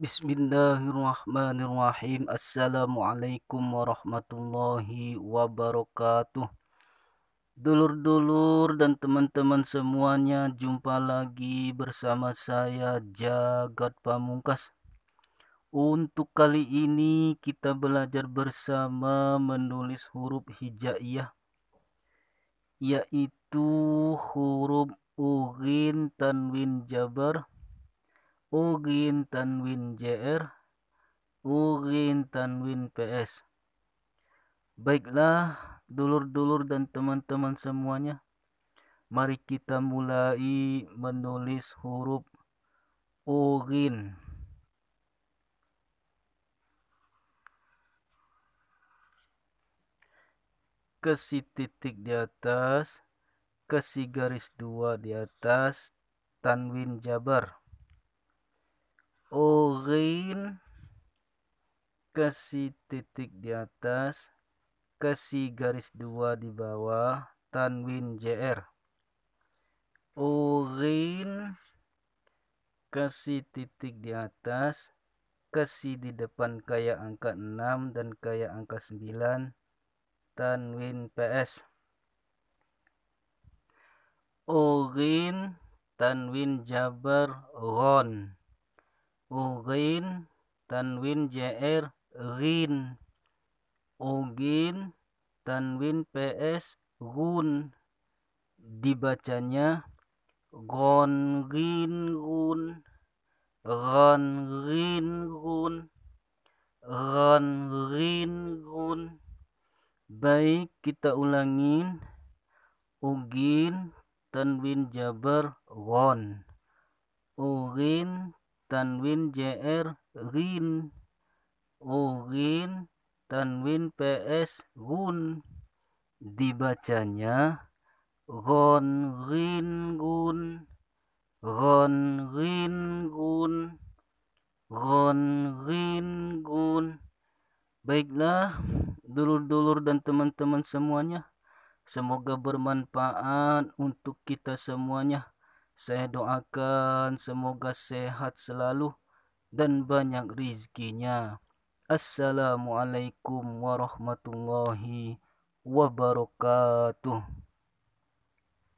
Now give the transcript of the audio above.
Bismillahirrahmanirrahim. Assalamualaikum warahmatullahi wabarakatuh. Dulur-dulur dan teman-teman semuanya, jumpa lagi bersama saya Jagat Pamungkas. Untuk kali ini kita belajar bersama menulis huruf hijaiyah yaitu huruf ughin tanwin jabar Ugin Tanwin JR, Ugin Tanwin PS. Baiklah, dulur-dulur dan teman-teman semuanya, mari kita mulai menulis huruf Ugin. Kasih titik di atas, kesi garis dua di atas, tanwin jabar kecil ke titik di atas ke garis dua di bawah tanwin jr urin ke titik di atas ke di depan kayak angka 6 dan kayak angka 9 tanwin ps urin tanwin jabar ron Ugin tanwin JR Rin Ugin tanwin PS Gun dibacanya Gon Rin Gun ran Rin Gun ran Rin Gun Baik kita ulangin Ugin tanwin jabar won Urin tanwin jr rin rin tanwin ps gun dibacanya ron rin gun ron rin gun ron rin gun baiklah dulur-dulur dan teman-teman semuanya semoga bermanfaat untuk kita semuanya saya doakan semoga sehat selalu dan banyak rizkinya. Assalamualaikum warahmatullahi wabarakatuh.